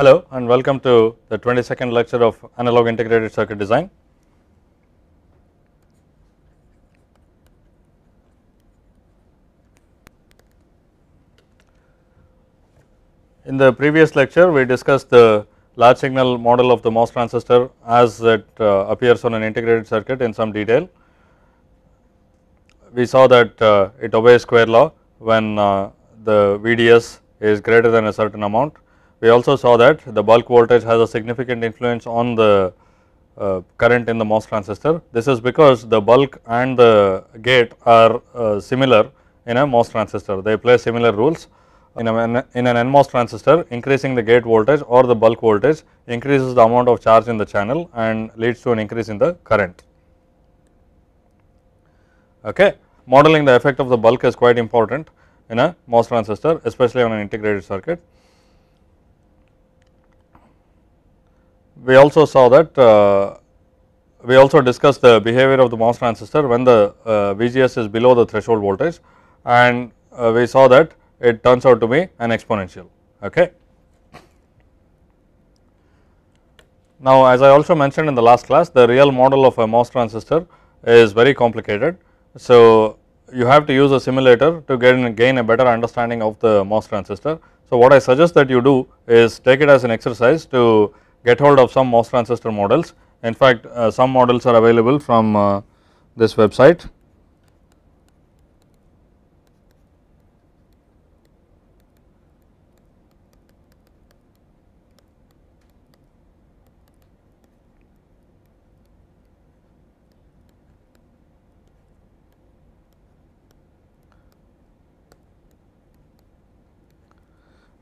Hello and welcome to the 22nd lecture of analog integrated circuit design. In the previous lecture we discussed the large signal model of the MOS transistor as it uh, appears on an integrated circuit in some detail. We saw that uh, it obeys square law when uh, the VDS is greater than a certain amount we also saw that the bulk voltage has a significant influence on the uh, current in the MOS transistor. This is because the bulk and the gate are uh, similar in a MOS transistor, they play similar roles. In, a, in an NMOS transistor, increasing the gate voltage or the bulk voltage increases the amount of charge in the channel and leads to an increase in the current. Okay. Modeling the effect of the bulk is quite important in a MOS transistor, especially on an integrated circuit. we also saw that uh, we also discussed the behavior of the MOS transistor when the uh, VGS is below the threshold voltage and uh, we saw that it turns out to be an exponential. Okay. Now as I also mentioned in the last class the real model of a MOS transistor is very complicated. So you have to use a simulator to gain, gain a better understanding of the MOS transistor. So what I suggest that you do is take it as an exercise to get hold of some MOS transistor models. In fact, uh, some models are available from uh, this website.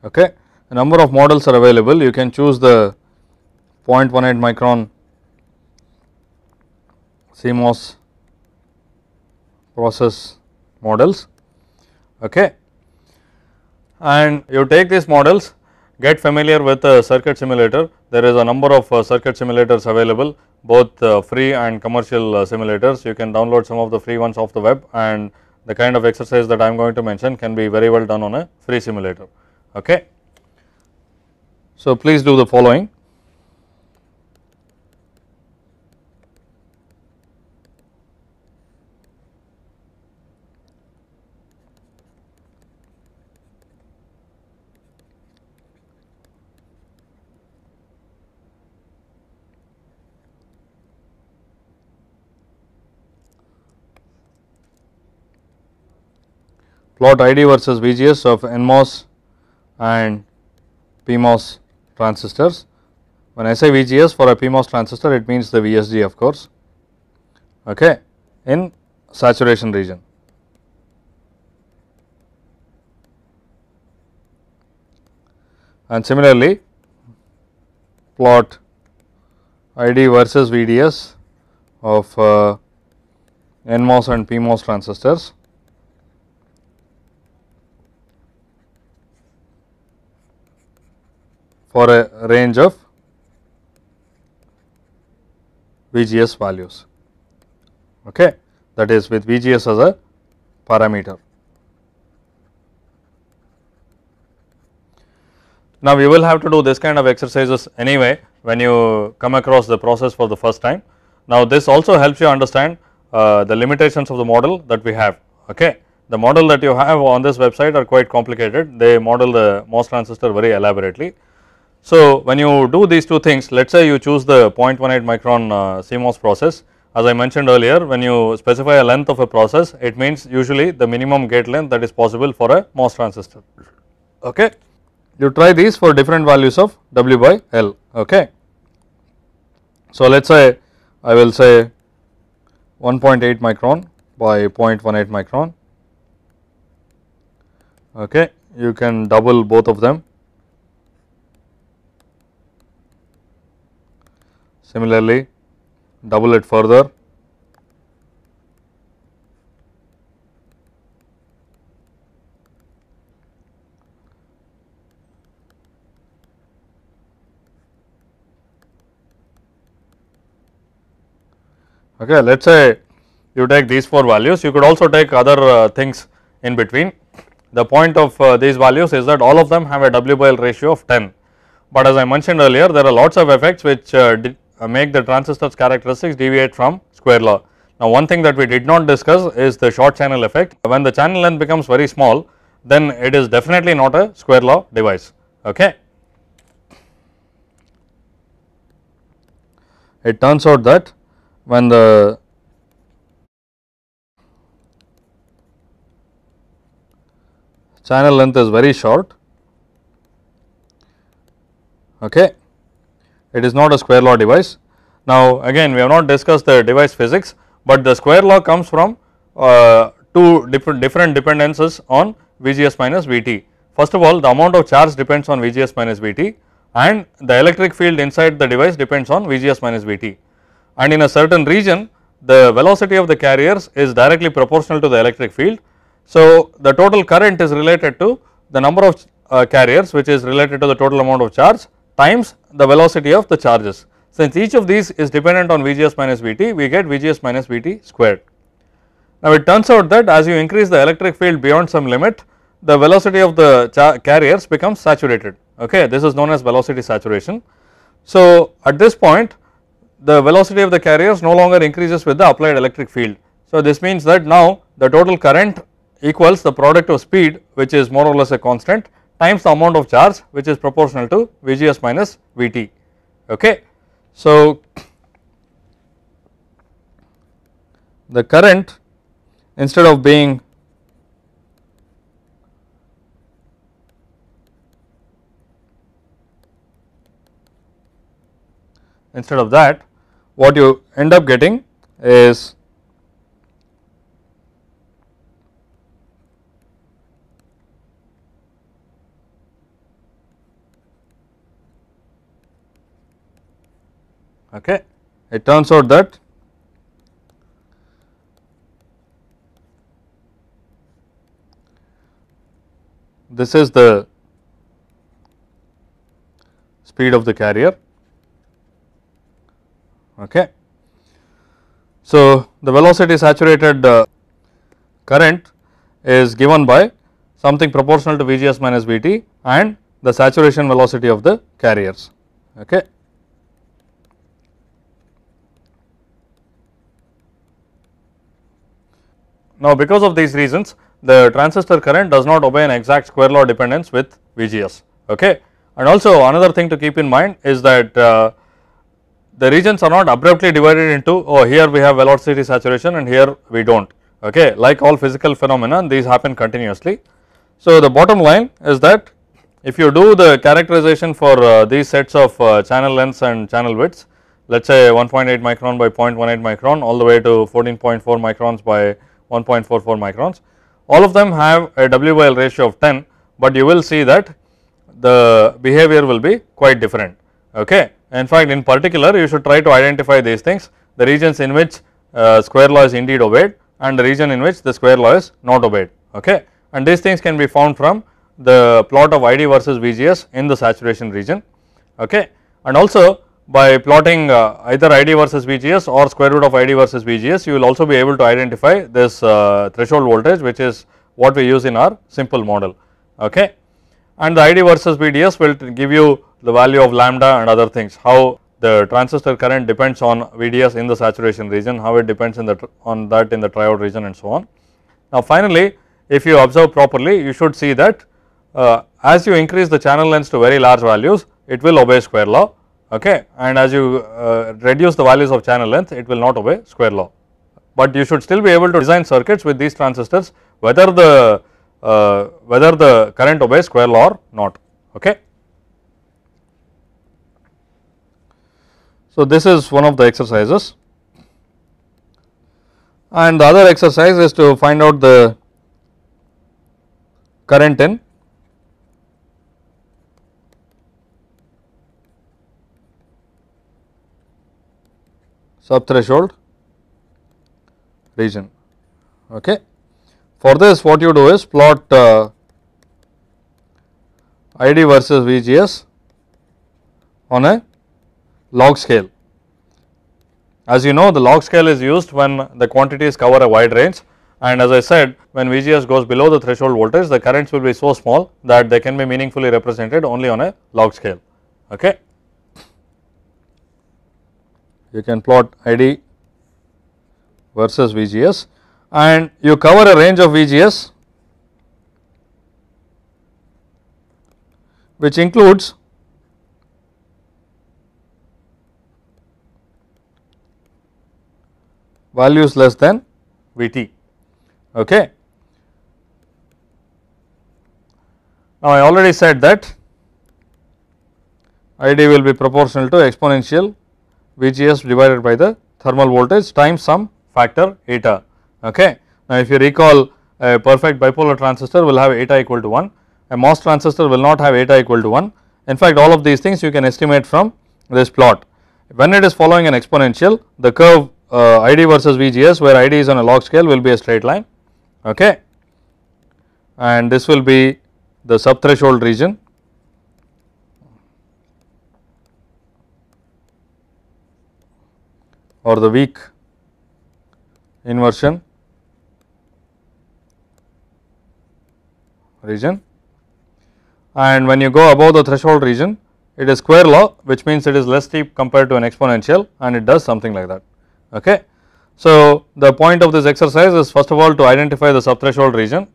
Okay. A number of models are available, you can choose the 0.18 micron CMOS process models. Okay. And you take these models, get familiar with a circuit simulator. There is a number of uh, circuit simulators available, both uh, free and commercial uh, simulators. You can download some of the free ones off the web and the kind of exercise that I am going to mention can be very well done on a free simulator. Okay. So, please do the following. plot ID versus VGS of NMOS and PMOS transistors. When I say VGS for a PMOS transistor, it means the VSG of course, okay, in saturation region. And similarly, plot ID versus VDS of uh, NMOS and PMOS transistors for a range of VGS values, okay. that is with VGS as a parameter. Now, we will have to do this kind of exercises anyway when you come across the process for the first time. Now, this also helps you understand uh, the limitations of the model that we have. Okay. The model that you have on this website are quite complicated, they model the MOS transistor very elaborately. So when you do these two things, let us say you choose the 0.18 micron uh, CMOS process. As I mentioned earlier, when you specify a length of a process, it means usually the minimum gate length that is possible for a MOS transistor. Okay, you try these for different values of W by L. Okay, so let us say I will say 1.8 micron by 0.18 micron. Okay, you can double both of them Similarly, double it further okay let us say you take these four values you could also take other uh, things in between the point of uh, these values is that all of them have a W by L ratio of 10 but as I mentioned earlier there are lots of effects which uh, uh, make the transistors characteristics deviate from square law. Now one thing that we did not discuss is the short channel effect. When the channel length becomes very small then it is definitely not a square law device okay. It turns out that when the channel length is very short okay it is not a square law device. Now again we have not discussed the device physics but the square law comes from uh, two different, different dependences on VGS minus VT. First of all the amount of charge depends on VGS minus VT and the electric field inside the device depends on VGS minus VT and in a certain region the velocity of the carriers is directly proportional to the electric field. So the total current is related to the number of uh, carriers which is related to the total amount of charge times the velocity of the charges. Since each of these is dependent on Vgs minus Vt, we get Vgs minus Vt squared. Now it turns out that as you increase the electric field beyond some limit, the velocity of the carriers becomes saturated. Okay, this is known as velocity saturation. So at this point, the velocity of the carriers no longer increases with the applied electric field. So this means that now the total current equals the product of speed which is more or less a constant times the amount of charge which is proportional to Vgs minus Vt okay. So the current instead of being instead of that what you end up getting is okay. It turns out that this is the speed of the carrier okay. So, the velocity saturated uh, current is given by something proportional to VGS minus VT and the saturation velocity of the carriers okay. Now because of these reasons the transistor current does not obey an exact square law dependence with VGS okay and also another thing to keep in mind is that uh, the regions are not abruptly divided into oh here we have velocity saturation and here we do not okay like all physical phenomena these happen continuously. So the bottom line is that if you do the characterization for uh, these sets of uh, channel lengths and channel widths let us say 1.8 micron by 0.18 micron all the way to 14.4 microns by 1.44 microns. All of them have a by ratio of 10, but you will see that the behavior will be quite different. Okay. In fact, in particular you should try to identify these things, the regions in which uh, square law is indeed obeyed and the region in which the square law is not obeyed. Okay. And these things can be found from the plot of ID versus VGS in the saturation region. Okay. And also by plotting uh, either ID versus VGS or square root of ID versus VGS, you will also be able to identify this uh, threshold voltage which is what we use in our simple model. Okay. And the ID versus VDS will give you the value of lambda and other things, how the transistor current depends on VDS in the saturation region, how it depends the, on that in the triode region and so on. Now finally, if you observe properly, you should see that uh, as you increase the channel lengths to very large values, it will obey square law okay and as you uh, reduce the values of channel length it will not obey square law but you should still be able to design circuits with these transistors whether the uh, whether the current obeys square law or not okay so this is one of the exercises and the other exercise is to find out the current in sub threshold region okay. For this what you do is plot uh, ID versus VGS on a log scale. As you know the log scale is used when the quantities cover a wide range and as I said when VGS goes below the threshold voltage the currents will be so small that they can be meaningfully represented only on a log scale okay you can plot ID versus VGS and you cover a range of VGS which includes values less than Vt. Okay. Now, I already said that Id will be proportional to exponential VGS divided by the thermal voltage times some factor eta. Okay. Now, if you recall a perfect bipolar transistor will have eta equal to 1, a MOS transistor will not have eta equal to 1. In fact, all of these things you can estimate from this plot. When it is following an exponential, the curve uh, ID versus VGS where ID is on a log scale will be a straight line. Okay. And this will be the subthreshold region or the weak inversion region and when you go above the threshold region it is square law which means it is less steep compared to an exponential and it does something like that okay. So the point of this exercise is first of all to identify the subthreshold region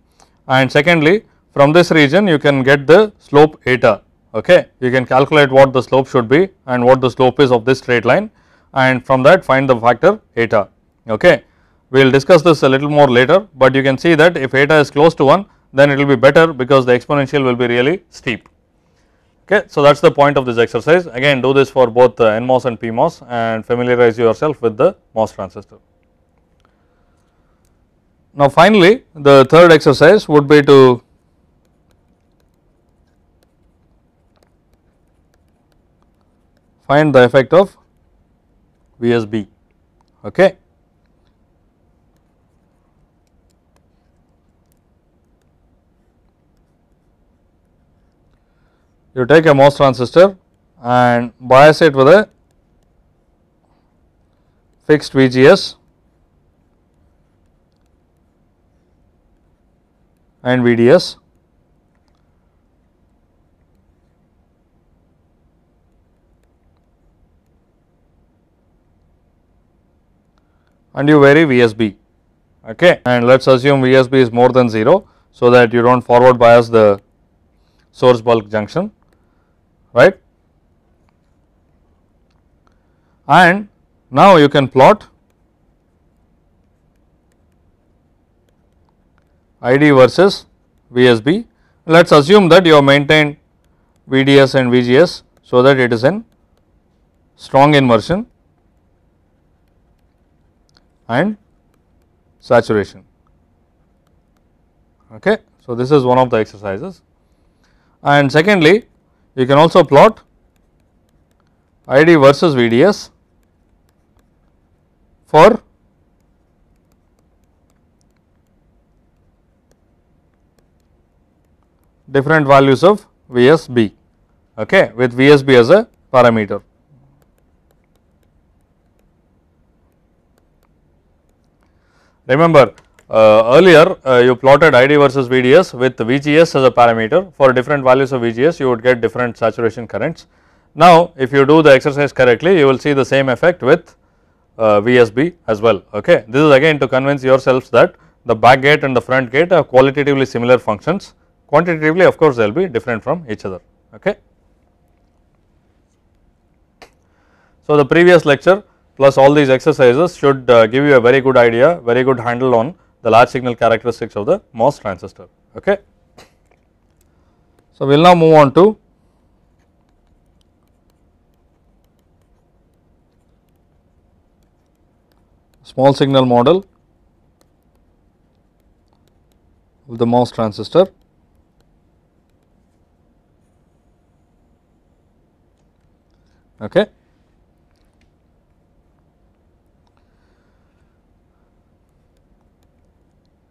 and secondly from this region you can get the slope eta okay you can calculate what the slope should be and what the slope is of this straight line and from that find the factor eta okay. We will discuss this a little more later but you can see that if eta is close to 1 then it will be better because the exponential will be really steep okay. So that is the point of this exercise again do this for both uh, NMOS and PMOS and familiarize yourself with the MOS transistor. Now finally the third exercise would be to find the effect of VSB okay. You take a MOS transistor and bias it with a fixed VGS and VDS and you vary VSB okay and let us assume VSB is more than 0 so that you do not forward bias the source bulk junction right. And now you can plot ID versus VSB let us assume that you have maintained VDS and VGS so that it is in strong inversion and saturation. Okay. So, this is one of the exercises and secondly you can also plot ID versus VDS for different values of VSB okay, with VSB as a parameter. Remember uh, earlier uh, you plotted ID versus VDS with VGS as a parameter for different values of VGS you would get different saturation currents. Now if you do the exercise correctly you will see the same effect with uh, VSB as well okay. This is again to convince yourselves that the back gate and the front gate are qualitatively similar functions quantitatively of course they will be different from each other okay. So the previous lecture plus all these exercises should uh, give you a very good idea, very good handle on the large signal characteristics of the MOS transistor, okay. So, we will now move on to small signal model of the MOS transistor. Okay.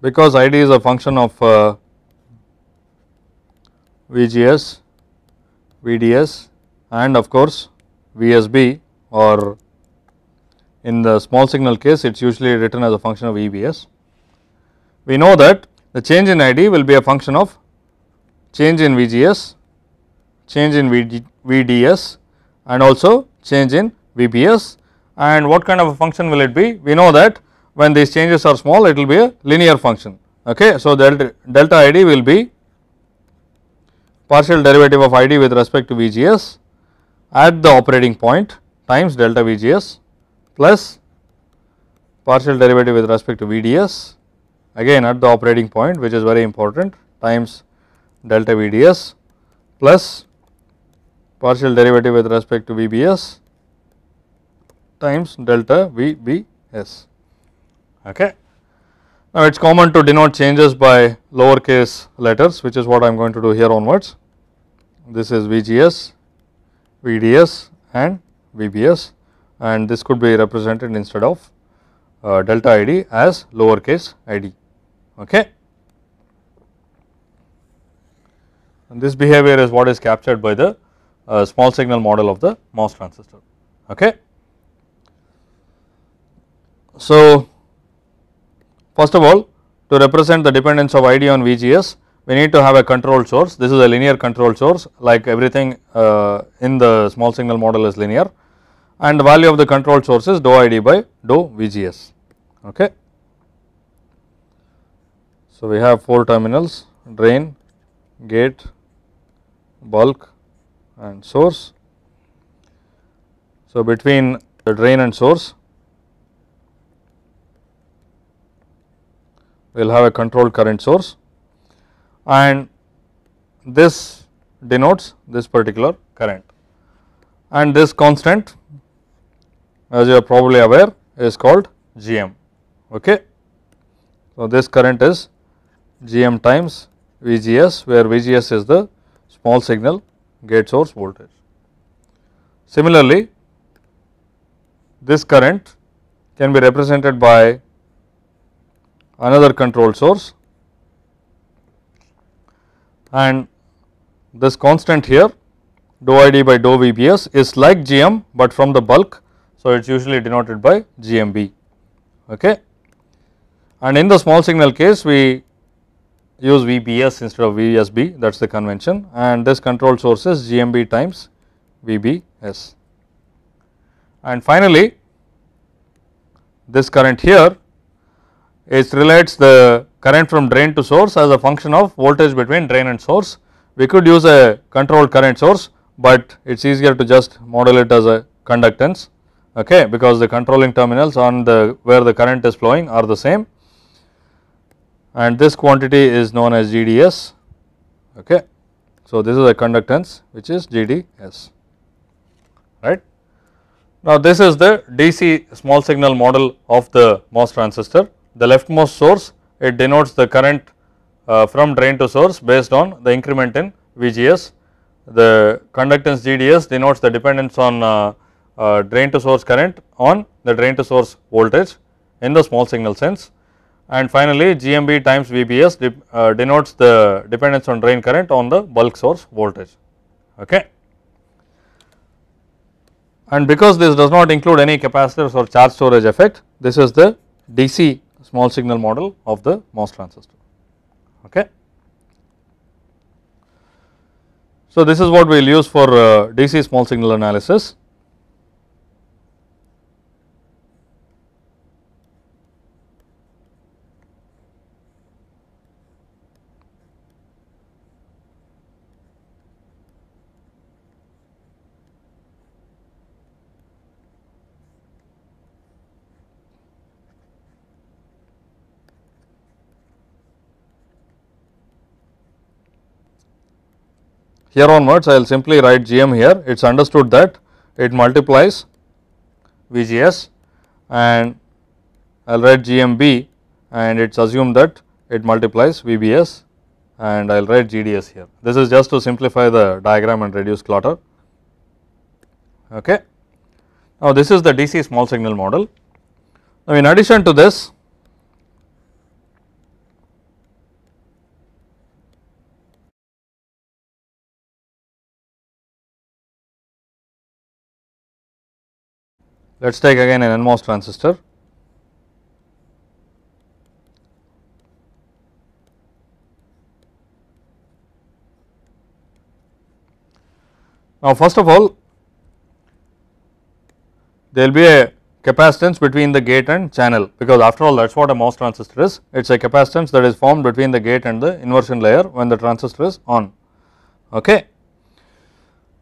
because id is a function of uh, VGS, VDS and of course VSB or in the small signal case it is usually written as a function of EBS. We know that the change in ID will be a function of change in VGS, change in VD, VDS and also change in VBS and what kind of a function will it be? We know that when these changes are small it will be a linear function. Okay. So, delta, delta id will be partial derivative of id with respect to VGS at the operating point times delta VGS plus partial derivative with respect to VDS again at the operating point which is very important times delta VDS plus partial derivative with respect to VBS times delta VBS okay. Now it is common to denote changes by lowercase letters which is what I am going to do here onwards. This is VGS, VDS and VBS and this could be represented instead of uh, delta ID as lowercase id okay. And this behavior is what is captured by the uh, small signal model of the MOS transistor okay. So First of all, to represent the dependence of ID on VGS, we need to have a control source. This is a linear control source like everything uh, in the small signal model is linear and the value of the control source is dou ID by dou VGS. Okay. So, we have 4 terminals drain, gate, bulk and source. So, between the drain and source we will have a control current source and this denotes this particular current and this constant as you are probably aware is called Gm. Okay. So, this current is Gm times VGS where VGS is the small signal gate source voltage. Similarly, this current can be represented by another control source and this constant here dou id by dou vbs is like gm but from the bulk so it is usually denoted by gmb okay and in the small signal case we use vbs instead of vsb that is the convention and this control source is gmb times vbs and finally this current here it relates the current from drain to source as a function of voltage between drain and source. We could use a controlled current source, but it is easier to just model it as a conductance okay because the controlling terminals on the where the current is flowing are the same and this quantity is known as GDS okay. So, this is a conductance which is GDS right. Now, this is the DC small signal model of the MOS transistor the leftmost source it denotes the current uh, from drain to source based on the increment in VGS. The conductance GDS denotes the dependence on uh, uh, drain to source current on the drain to source voltage in the small signal sense. And finally, GMB times VBS de uh, denotes the dependence on drain current on the bulk source voltage. Okay. And because this does not include any capacitors or charge storage effect, this is the DC small signal model of the MOS transistor. Okay. So this is what we will use for uh, DC small signal analysis. here onwards I will simply write GM here it is understood that it multiplies VGS and I will write GMB and it is assumed that it multiplies VBS and I will write GDS here. This is just to simplify the diagram and reduce clutter. Okay. Now, this is the DC small signal model. Now, in addition to this Let us take again an NMOS transistor. Now, first of all there will be a capacitance between the gate and channel because after all that is what a MOS transistor is. It is a capacitance that is formed between the gate and the inversion layer when the transistor is on. Okay.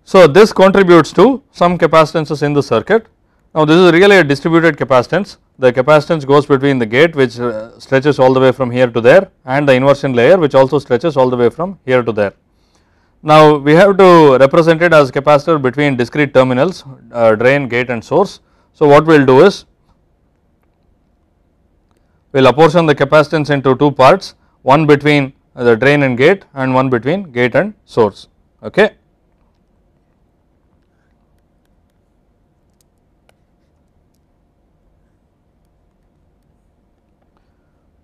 So, this contributes to some capacitances in the circuit now this is really a distributed capacitance, the capacitance goes between the gate which uh, stretches all the way from here to there and the inversion layer which also stretches all the way from here to there. Now we have to represent it as capacitor between discrete terminals uh, drain, gate and source. So what we will do is we will apportion the capacitance into two parts one between the drain and gate and one between gate and source okay.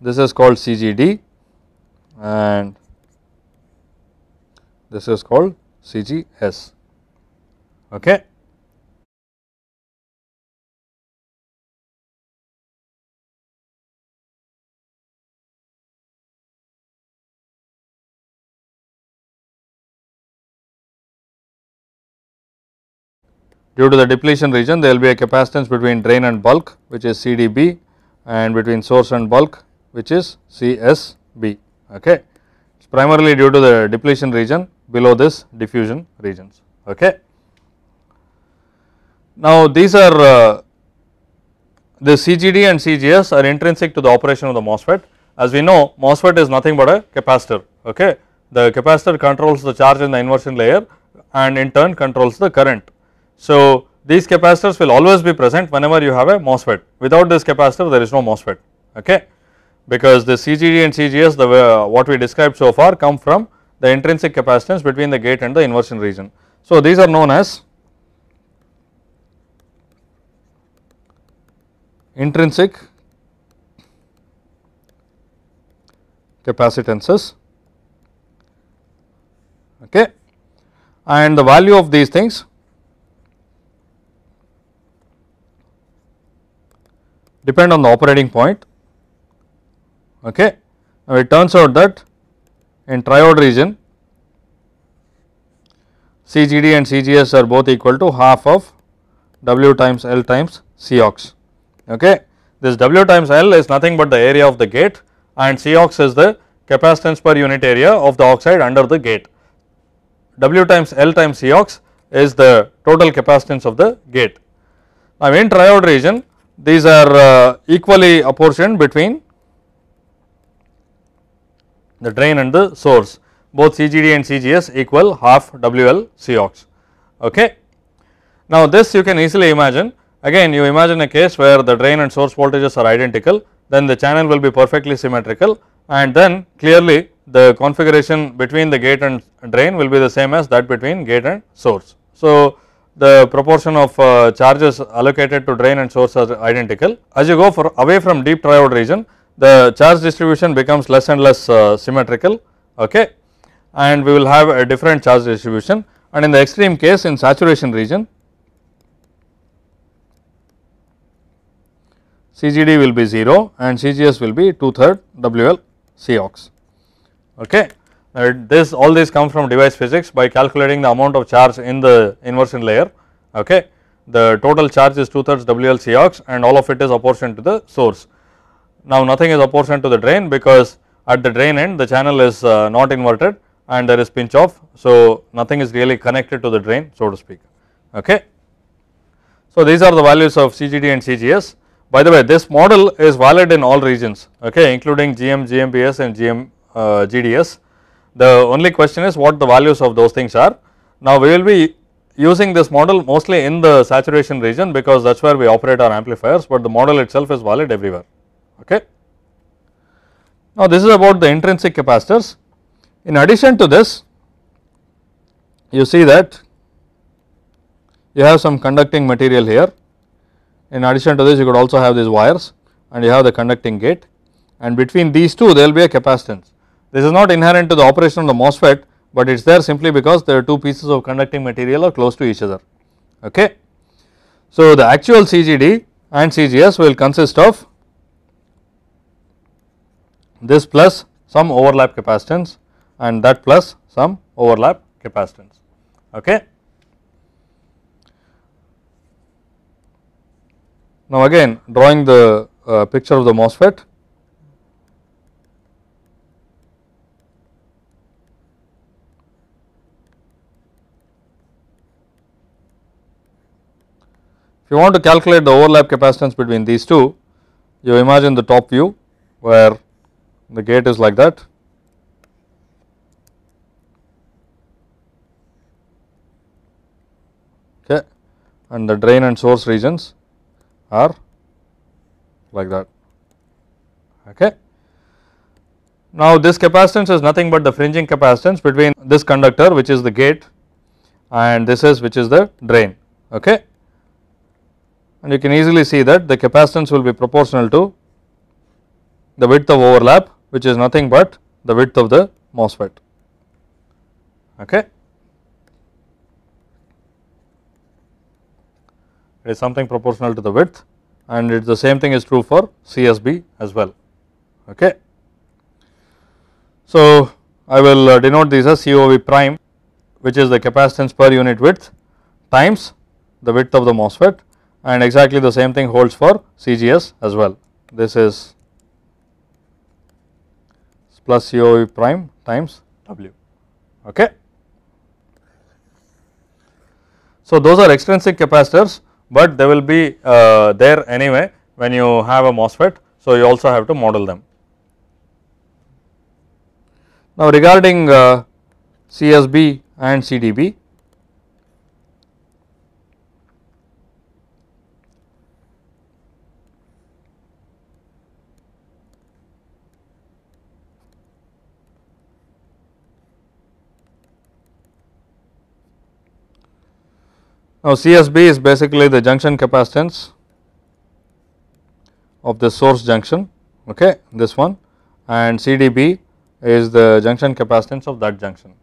this is called CGD and this is called CGS okay. Due to the depletion region there will be a capacitance between drain and bulk which is CDB and between source and bulk which is CSB. Okay. It is primarily due to the depletion region below this diffusion regions. Okay. Now, these are uh, the CGD and CGS are intrinsic to the operation of the MOSFET. As we know, MOSFET is nothing but a capacitor. Okay. The capacitor controls the charge in the inversion layer and in turn controls the current. So, these capacitors will always be present whenever you have a MOSFET. Without this capacitor, there is no MOSFET. Okay because the CGD and CGS the uh, what we described so far come from the intrinsic capacitance between the gate and the inversion region. So these are known as intrinsic capacitances okay and the value of these things depend on the operating point Okay. Now, it turns out that in triode region CGD and CGS are both equal to half of W times L times Cox. Okay. This W times L is nothing but the area of the gate and Cox is the capacitance per unit area of the oxide under the gate. W times L times Cox is the total capacitance of the gate. Now, in triode region these are uh, equally apportioned between the drain and the source both CGD and CGS equal half WL COX. Okay. Now this you can easily imagine again you imagine a case where the drain and source voltages are identical then the channel will be perfectly symmetrical and then clearly the configuration between the gate and drain will be the same as that between gate and source. So the proportion of uh, charges allocated to drain and source are identical. As you go for away from deep triode region the charge distribution becomes less and less uh, symmetrical okay and we will have a different charge distribution and in the extreme case in saturation region CGD will be 0 and CGS will be 2 third WL COX okay. Uh, this all these come from device physics by calculating the amount of charge in the inversion layer okay. The total charge is 2 thirds WL COX and all of it is apportioned to the source now nothing is apportioned to the drain because at the drain end the channel is uh, not inverted and there is pinch off. So nothing is really connected to the drain so to speak okay. So these are the values of CGD and CGS. By the way this model is valid in all regions okay including GM, GMBS and GM, uh, GDS. The only question is what the values of those things are. Now we will be using this model mostly in the saturation region because that is where we operate our amplifiers but the model itself is valid everywhere okay. Now this is about the intrinsic capacitors. In addition to this you see that you have some conducting material here. In addition to this you could also have these wires and you have the conducting gate and between these two there will be a capacitance. This is not inherent to the operation of the MOSFET but it is there simply because there are two pieces of conducting material are close to each other okay. So the actual CGD and CGS will consist of this plus some overlap capacitance and that plus some overlap capacitance okay. Now again drawing the uh, picture of the MOSFET If you want to calculate the overlap capacitance between these two, you imagine the top view where the gate is like that. Okay. And the drain and source regions are like that. Okay. Now, this capacitance is nothing but the fringing capacitance between this conductor which is the gate and this is which is the drain. Okay. And you can easily see that the capacitance will be proportional to the width of overlap which is nothing but the width of the MOSFET. Okay. It is something proportional to the width and it is the same thing is true for CSB as well. Okay. So I will uh, denote these as COV prime which is the capacitance per unit width times the width of the MOSFET and exactly the same thing holds for CGS as well. This is plus COV prime times W. Okay. So, those are extrinsic capacitors, but they will be uh, there anyway when you have a MOSFET. So, you also have to model them. Now, regarding uh, CSB and CDB, Now, CSB is basically the junction capacitance of the source junction, okay, this one and CDB is the junction capacitance of that junction.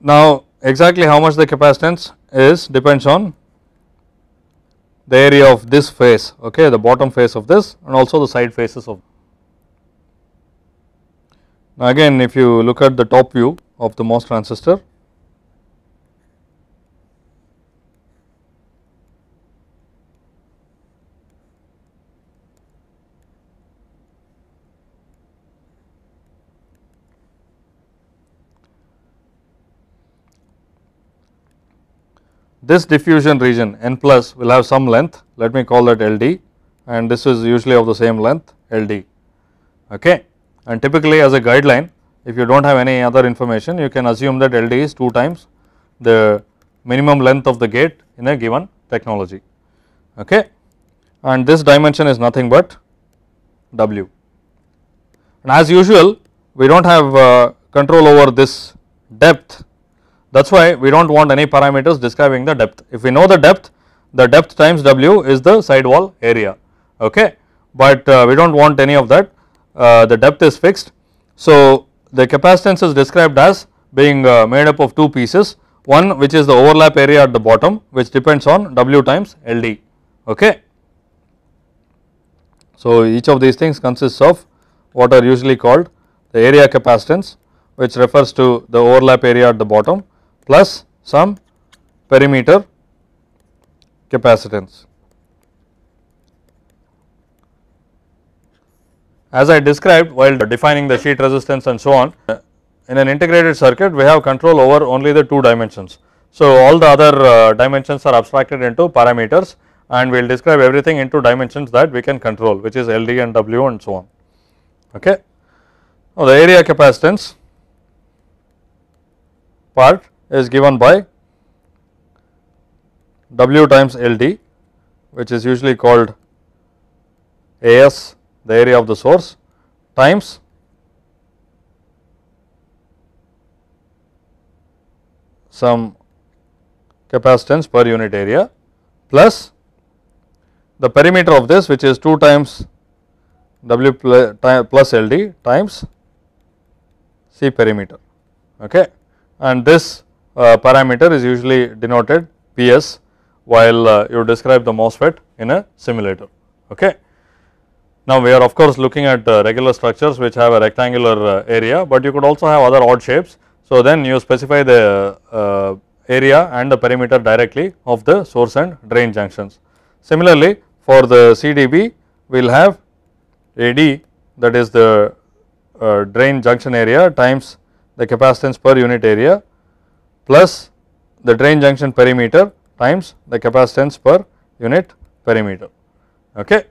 Now, exactly how much the capacitance is depends on the area of this face, okay, the bottom face of this and also the side faces of. Now, again if you look at the top view of the MOS transistor, this diffusion region n plus will have some length let me call that LD and this is usually of the same length LD okay and typically as a guideline if you do not have any other information you can assume that LD is 2 times the minimum length of the gate in a given technology okay and this dimension is nothing but W and as usual we do not have uh, control over this depth that is why we do not want any parameters describing the depth. If we know the depth, the depth times W is the sidewall area, okay. but uh, we do not want any of that. Uh, the depth is fixed. So, the capacitance is described as being uh, made up of two pieces, one which is the overlap area at the bottom which depends on W times LD. Okay. So, each of these things consists of what are usually called the area capacitance which refers to the overlap area at the bottom plus some perimeter capacitance. As I described while defining the sheet resistance and so on, in an integrated circuit we have control over only the two dimensions. So, all the other uh, dimensions are abstracted into parameters and we will describe everything into dimensions that we can control which is LD and W and so on. Okay. Now, the area capacitance part is given by W times LD which is usually called AS the area of the source times some capacitance per unit area plus the perimeter of this which is 2 times W plus LD times C perimeter okay and this uh, parameter is usually denoted PS while uh, you describe the MOSFET in a simulator. Okay. Now we are of course looking at uh, regular structures which have a rectangular area but you could also have other odd shapes. So then you specify the area and the perimeter directly of the source and drain junctions. Similarly for the CDB we will have AD that is the drain junction area times the capacitance per unit area plus the drain junction perimeter times the capacitance per unit perimeter. Okay.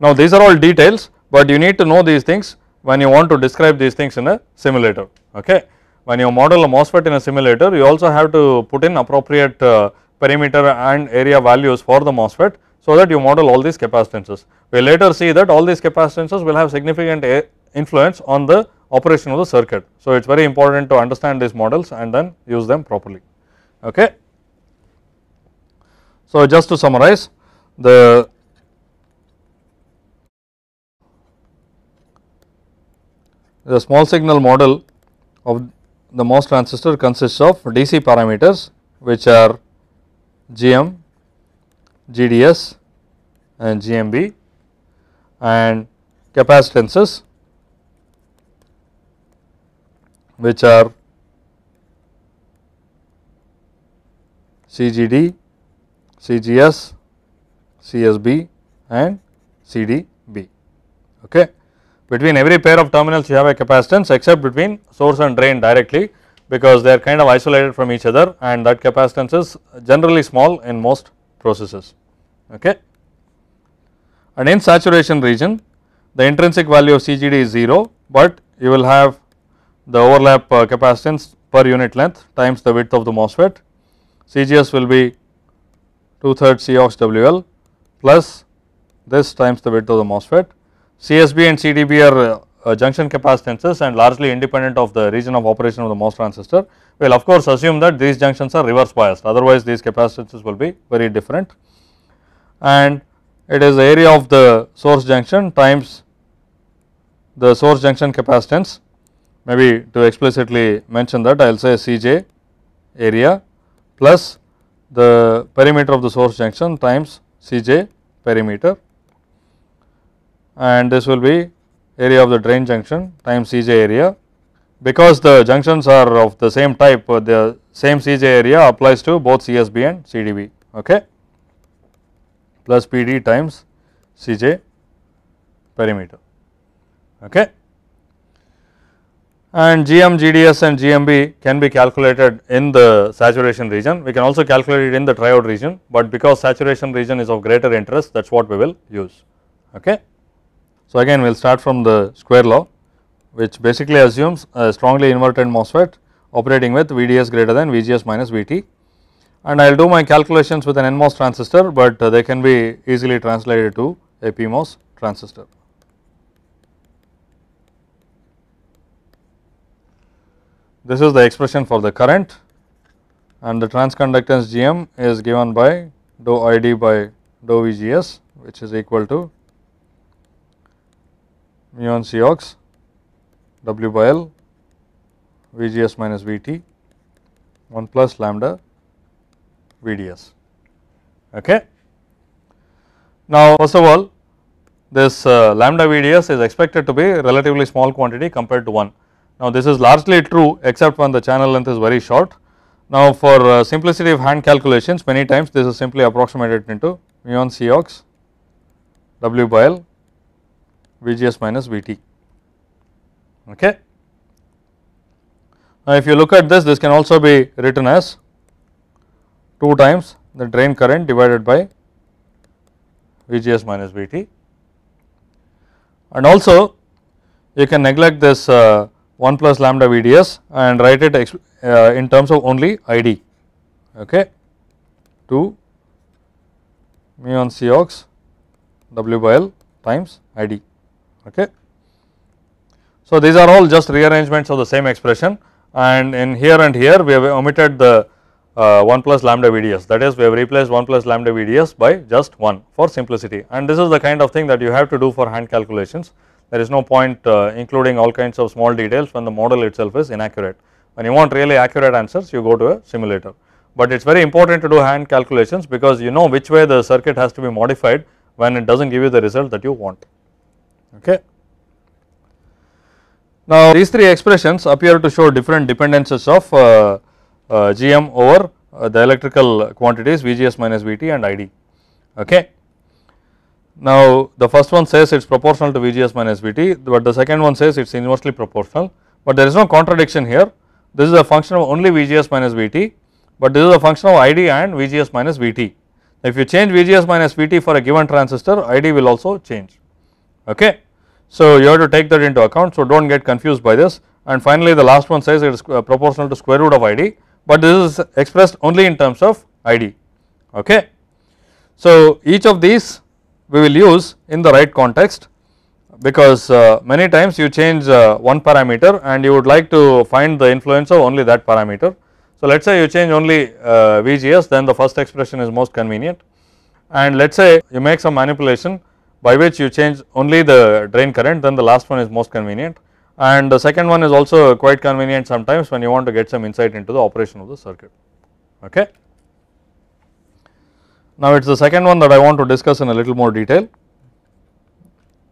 Now these are all details but you need to know these things when you want to describe these things in a simulator. Okay. When you model a MOSFET in a simulator you also have to put in appropriate uh, perimeter and area values for the MOSFET so that you model all these capacitances. We will later see that all these capacitances will have significant uh, influence on the operation of the circuit. So, it is very important to understand these models and then use them properly. Okay. So, just to summarize the the small signal model of the MOS transistor consists of DC parameters which are GM, GDS and GMB and capacitances which are CGD, CGS, CSB and CDB. Okay. Between every pair of terminals you have a capacitance except between source and drain directly because they are kind of isolated from each other and that capacitance is generally small in most processes. Okay. And in saturation region the intrinsic value of CGD is 0 but you will have the overlap uh, capacitance per unit length times the width of the MOSFET. CGS will be 2 thirds Cox WL plus this times the width of the MOSFET. CSB and CDB are uh, junction capacitances and largely independent of the region of operation of the MOS transistor. We will of course assume that these junctions are reverse biased otherwise these capacitances will be very different and it is the area of the source junction times the source junction capacitance maybe to explicitly mention that I will say Cj area plus the perimeter of the source junction times Cj perimeter and this will be area of the drain junction times Cj area. Because the junctions are of the same type uh, the same Cj area applies to both CSB and CDB okay plus PD times Cj perimeter okay and GM, GDS and GMB can be calculated in the saturation region. We can also calculate it in the triode region, but because saturation region is of greater interest that is what we will use. Okay. So, again we will start from the square law which basically assumes a strongly inverted MOSFET operating with VDS greater than VGS minus VT and I will do my calculations with an NMOS transistor, but uh, they can be easily translated to a PMOS transistor. This is the expression for the current and the transconductance Gm is given by dou Id by dou Vgs which is equal to mu n C ox W by L Vgs minus Vt 1 plus lambda Vds. Okay. Now, first of all this uh, lambda Vds is expected to be relatively small quantity compared to 1. Now, this is largely true except when the channel length is very short. Now, for uh, simplicity of hand calculations many times this is simply approximated into mu on C W by L VGS minus VT. Okay. Now, if you look at this, this can also be written as 2 times the drain current divided by VGS minus VT and also you can neglect this uh, 1 plus lambda VDS and write it uh, in terms of only ID okay 2 mu on C aux W by L times ID okay. So, these are all just rearrangements of the same expression and in here and here we have omitted the uh, 1 plus lambda VDS that is we have replaced 1 plus lambda VDS by just 1 for simplicity and this is the kind of thing that you have to do for hand calculations there is no point uh, including all kinds of small details when the model itself is inaccurate. When you want really accurate answers you go to a simulator. But it is very important to do hand calculations because you know which way the circuit has to be modified when it does not give you the result that you want. Okay. Now these three expressions appear to show different dependencies of uh, uh, GM over uh, the electrical quantities VGS minus VT and ID. Okay. Now the first one says it is proportional to VGS minus VT but the second one says it is inversely proportional but there is no contradiction here. This is a function of only VGS minus VT but this is a function of ID and VGS minus VT. If you change VGS minus VT for a given transistor ID will also change okay. So you have to take that into account so do not get confused by this and finally the last one says it is uh, proportional to square root of ID but this is expressed only in terms of ID okay. So each of these we will use in the right context because uh, many times you change uh, one parameter and you would like to find the influence of only that parameter. So, let us say you change only uh, VGS then the first expression is most convenient and let us say you make some manipulation by which you change only the drain current then the last one is most convenient and the second one is also quite convenient sometimes when you want to get some insight into the operation of the circuit. Okay. Now it is the second one that I want to discuss in a little more detail.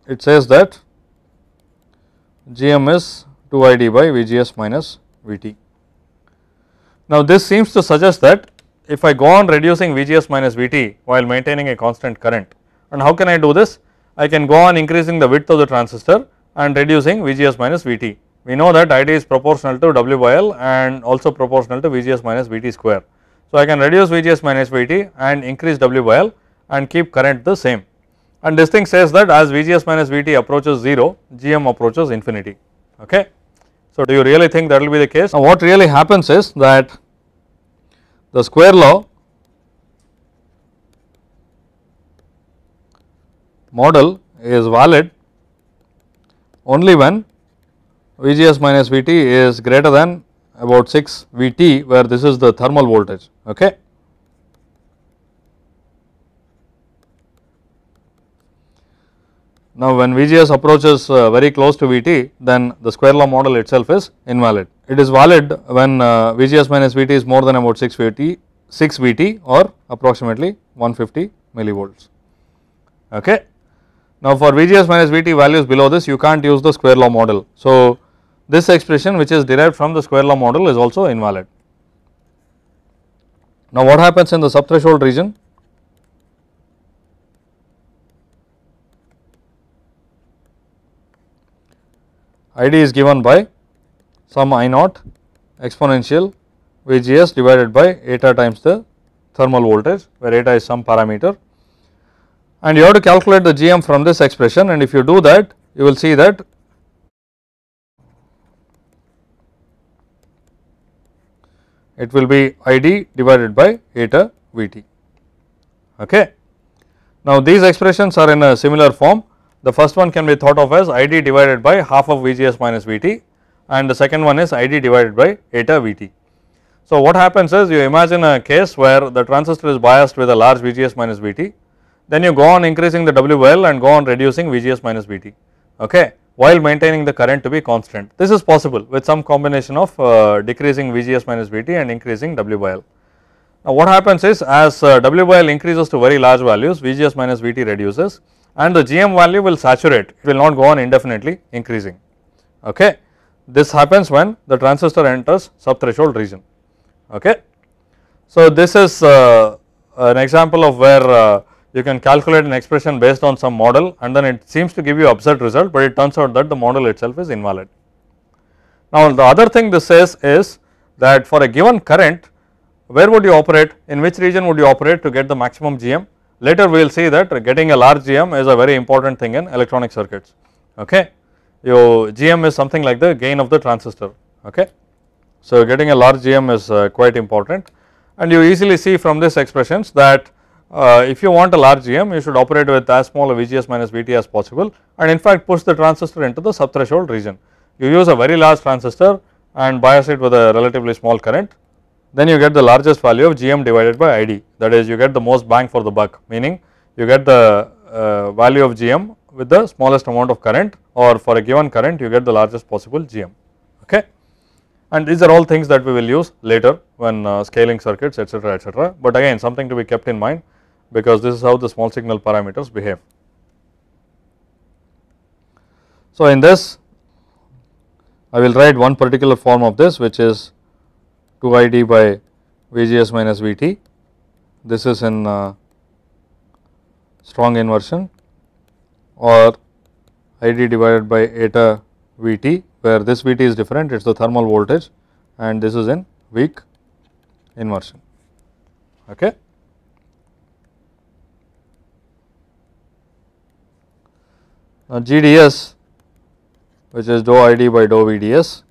It says that GM is 2ID by VGS minus VT. Now this seems to suggest that if I go on reducing VGS minus VT while maintaining a constant current and how can I do this? I can go on increasing the width of the transistor and reducing VGS minus VT. We know that ID is proportional to W by L and also proportional to VGS minus VT square. So, I can reduce VGS minus VT and increase W by L and keep current the same and this thing says that as VGS minus VT approaches 0, GM approaches infinity, okay. So, do you really think that will be the case? Now, what really happens is that the square law model is valid only when VGS minus VT is greater than about 6 Vt where this is the thermal voltage okay. Now when VGS approaches uh, very close to Vt then the square law model itself is invalid. It is valid when uh, VGS minus Vt is more than about VT, 6 Vt or approximately 150 millivolts okay. Now for VGS minus Vt values below this you can't use the square law model. So this expression which is derived from the square law model is also invalid. Now what happens in the subthreshold region? ID is given by some I naught exponential VGS divided by eta times the thermal voltage where eta is some parameter and you have to calculate the GM from this expression and if you do that you will see that it will be id divided by eta vt. Okay. Now, these expressions are in a similar form. The first one can be thought of as id divided by half of vgs minus vt and the second one is id divided by eta vt. So, what happens is you imagine a case where the transistor is biased with a large vgs minus vt, then you go on increasing the WL well and go on reducing vgs minus vt. Okay while maintaining the current to be constant. This is possible with some combination of uh, decreasing VGS minus VT and increasing W by L. Now what happens is as uh, W by L increases to very large values, VGS minus VT reduces and the GM value will saturate, it will not go on indefinitely increasing. Okay. This happens when the transistor enters subthreshold region. Okay. So this is uh, an example of where uh, you can calculate an expression based on some model and then it seems to give you absurd result but it turns out that the model itself is invalid. Now the other thing this says is that for a given current where would you operate in which region would you operate to get the maximum GM later we will see that getting a large GM is a very important thing in electronic circuits okay your GM is something like the gain of the transistor okay. So getting a large GM is uh, quite important and you easily see from this expressions that uh, if you want a large GM you should operate with as small a VGS minus VT as possible and in fact push the transistor into the subthreshold region. You use a very large transistor and bias it with a relatively small current then you get the largest value of GM divided by ID that is you get the most bang for the buck meaning you get the uh, value of GM with the smallest amount of current or for a given current you get the largest possible GM okay and these are all things that we will use later when uh, scaling circuits etc etc but again something to be kept in mind because this is how the small signal parameters behave. So, in this I will write one particular form of this which is 2id by VGS minus VT. This is in uh, strong inversion or ID divided by eta VT where this VT is different it is the thermal voltage and this is in weak inversion. Okay. Now, GDS which is dou ID by dou VDS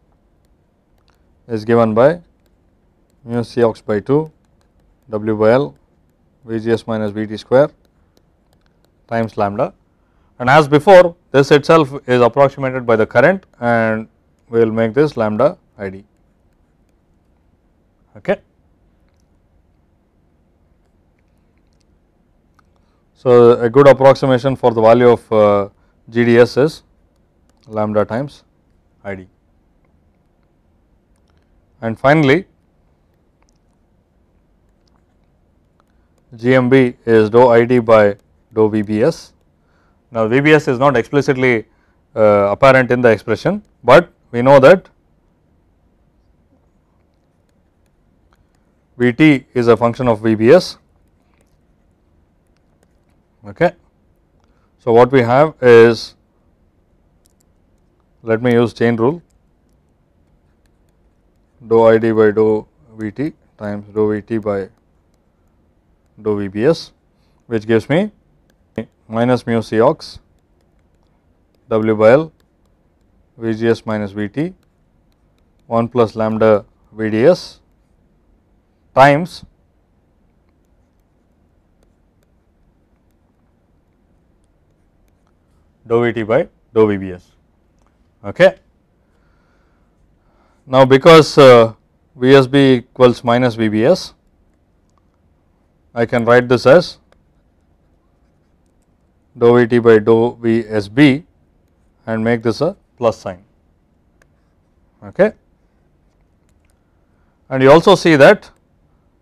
is given by mu ox by 2 W by L VGS minus VT square times lambda and as before this itself is approximated by the current and we will make this lambda ID. Okay. So, a good approximation for the value of uh, GDS is lambda times ID. And finally, GMB is dou ID by dou VBS. Now, VBS is not explicitly uh, apparent in the expression, but we know that Vt is a function of VBS. Okay. So, what we have is let me use chain rule dou id by dou vt times dou vt by dou vbs which gives me minus mu c w by l vgs minus vt 1 plus lambda vds times dou VT by dou VBS. Okay. Now, because uh, VSB equals minus VBS, I can write this as dou VT by dou VSB and make this a plus sign. Okay. And you also see that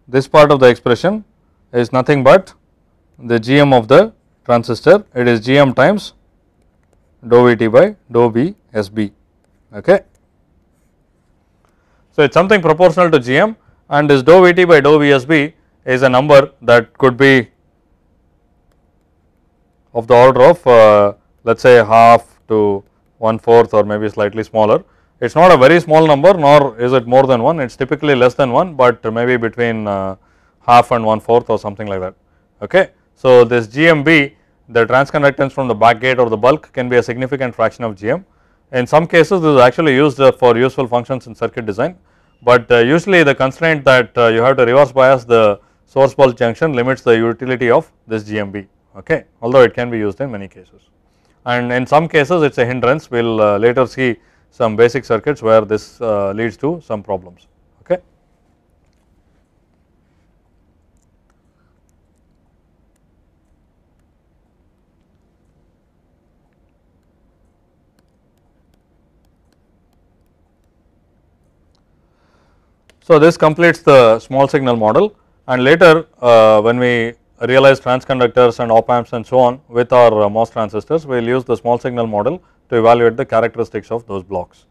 this part of the expression is nothing but the GM of the transistor, it is GM times dou VT by dou B SB. Okay. So, it is something proportional to GM and this dou VT by dou VSB is a number that could be of the order of uh, let us say half to one fourth or maybe slightly smaller. It is not a very small number nor is it more than 1, it is typically less than 1, but maybe between uh, half and one fourth or something like that. Okay. So, this GMB the transconductance from the back gate or the bulk can be a significant fraction of GM. In some cases this is actually used uh, for useful functions in circuit design but uh, usually the constraint that uh, you have to reverse bias the source bulk junction limits the utility of this GMB okay although it can be used in many cases and in some cases it is a hindrance we will later see some basic circuits where this leads to some problems. So, this completes the small signal model and later uh, when we realize transconductors and op amps and so on with our uh, MOS transistors, we will use the small signal model to evaluate the characteristics of those blocks.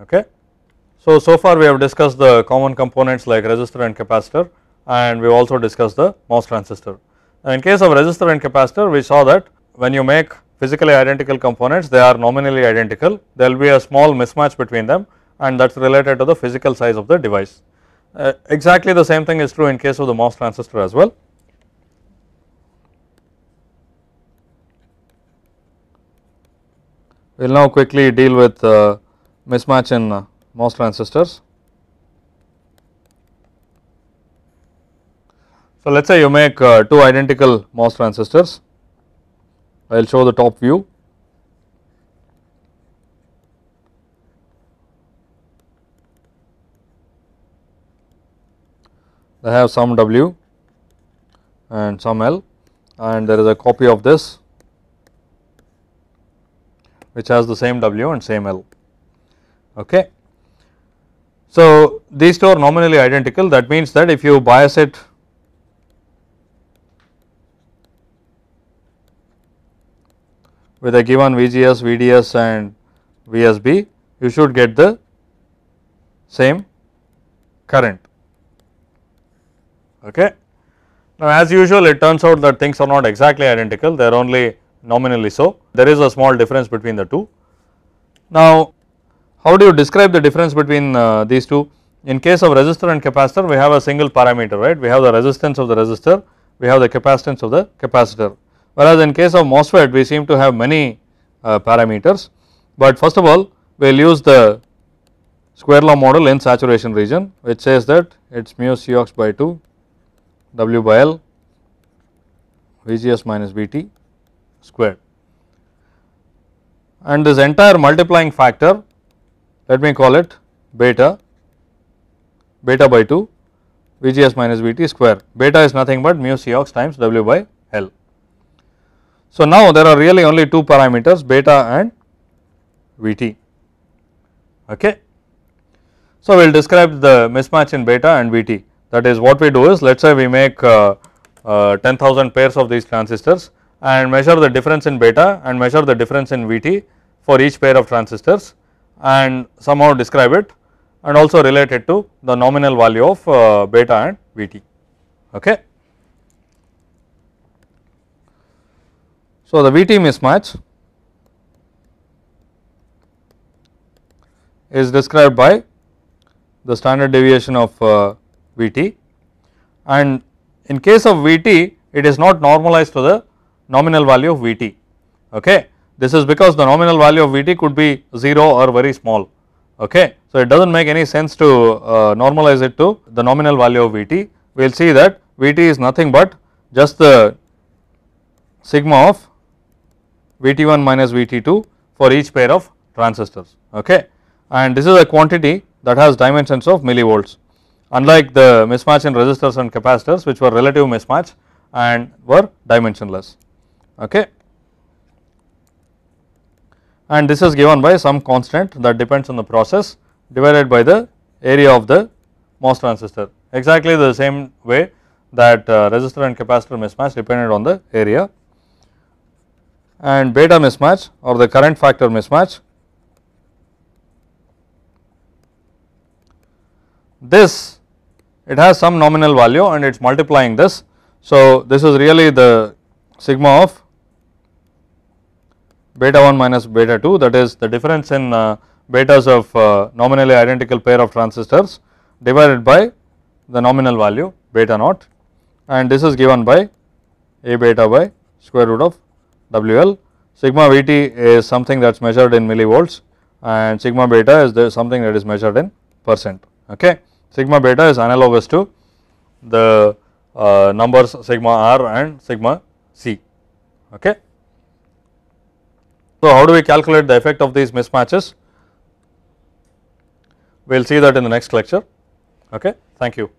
Okay. So, so far we have discussed the common components like resistor and capacitor and we also discussed the MOS transistor. Now, in case of resistor and capacitor, we saw that when you make physically identical components, they are nominally identical, there will be a small mismatch between them and that is related to the physical size of the device. Uh, exactly the same thing is true in case of the MOS transistor as well. We will now quickly deal with uh, mismatch in uh, MOS transistors. So let us say you make uh, two identical MOS transistors, I will show the top view they have some W and some L and there is a copy of this which has the same W and same L. Okay. So, these two are nominally identical that means that if you bias it with a given VGS, VDS and VSB you should get the same current okay. Now as usual it turns out that things are not exactly identical, they are only nominally so, there is a small difference between the two. Now how do you describe the difference between uh, these two? In case of resistor and capacitor we have a single parameter right, we have the resistance of the resistor, we have the capacitance of the capacitor. Whereas in case of MOSFET we seem to have many uh, parameters, but first of all we will use the square law model in saturation region which says that it is mu Cox by 2 W by L VGS minus VT squared. And this entire multiplying factor, let me call it beta, beta by 2 VGS minus VT square. Beta is nothing but mu ox times W by L. So, now there are really only two parameters beta and Vt. Okay. So, we will describe the mismatch in beta and Vt. That is what we do is let us say we make uh, uh, 10,000 pairs of these transistors and measure the difference in beta and measure the difference in Vt for each pair of transistors and somehow describe it and also relate it to the nominal value of uh, beta and Vt. Okay. So, the Vt mismatch is described by the standard deviation of uh, Vt and in case of Vt it is not normalized to the nominal value of Vt okay. This is because the nominal value of Vt could be 0 or very small okay. So it does not make any sense to uh, normalize it to the nominal value of Vt. We will see that Vt is nothing but just the sigma of Vt1 minus Vt2 for each pair of transistors okay. And this is a quantity that has dimensions of millivolts unlike the mismatch in resistors and capacitors which were relative mismatch and were dimensionless okay and this is given by some constant that depends on the process divided by the area of the MOS transistor exactly the same way that uh, resistor and capacitor mismatch depended on the area and beta mismatch or the current factor mismatch this it has some nominal value and it is multiplying this. So, this is really the sigma of beta 1 minus beta 2 that is the difference in uh, betas of uh, nominally identical pair of transistors divided by the nominal value beta naught and this is given by A beta by square root of WL. Sigma VT is something that is measured in millivolts and sigma beta is something that is measured in percent. Okay sigma beta is analogous to the uh, numbers sigma r and sigma c. Okay. So, how do we calculate the effect of these mismatches? We will see that in the next lecture. Okay. Thank you.